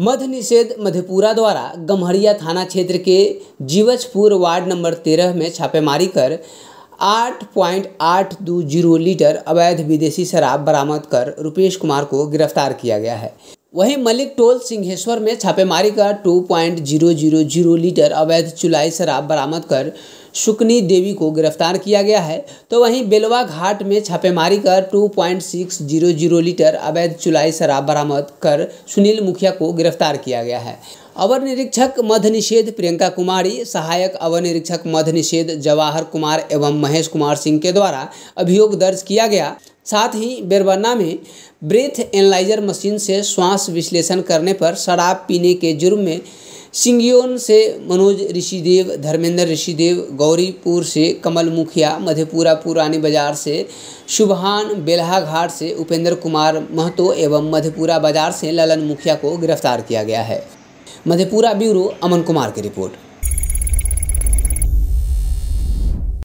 मध्य निषेध मधेपुरा द्वारा गम्हरिया थाना क्षेत्र के जीवजपुर वार्ड नंबर तेरह में छापेमारी कर आठ पॉइंट आठ दो जीरो लीटर अवैध विदेशी शराब बरामद कर रुपेश कुमार को गिरफ्तार किया गया है वहीं मलिक टोल सिंहेश्वर में छापेमारी कर two point zero zero zero litre अवैध चुलाई शराब बरामद कर सुकनी देवी को गिरफ्तार किया गया है तो वहीं बेलवा घाट में छापेमारी कर two point six zero zero litre अवैध चुलाई शराब बरामद कर सुनील मुखिया को गिरफ्तार किया गया है अवर निरीक्षक मध्य निषेध प्रियंका कुमारी सहायक अवर निरीक्षक मध्य निषेध जवाहर कुमार एवं महेश कुमार सिंह के द्वारा अभियोग दर्ज किया गया साथ ही बेरबन्ना में ब्रेथ एनालाइजर मशीन से श्वास विश्लेषण करने पर शराब पीने के जुर्म में सिंगियोन से मनोज ऋषिदेव धर्मेंद्र ऋषिदेव गौरीपुर से कमल मुखिया मधेपुरा पुरानी बाजार से शुभान बेलहाघाट से उपेंद्र कुमार महतो एवं मधेपुरा बाजार से ललन मुखिया को गिरफ्तार किया गया है मधेपुरा ब्यूरो अमन कुमार की रिपोर्ट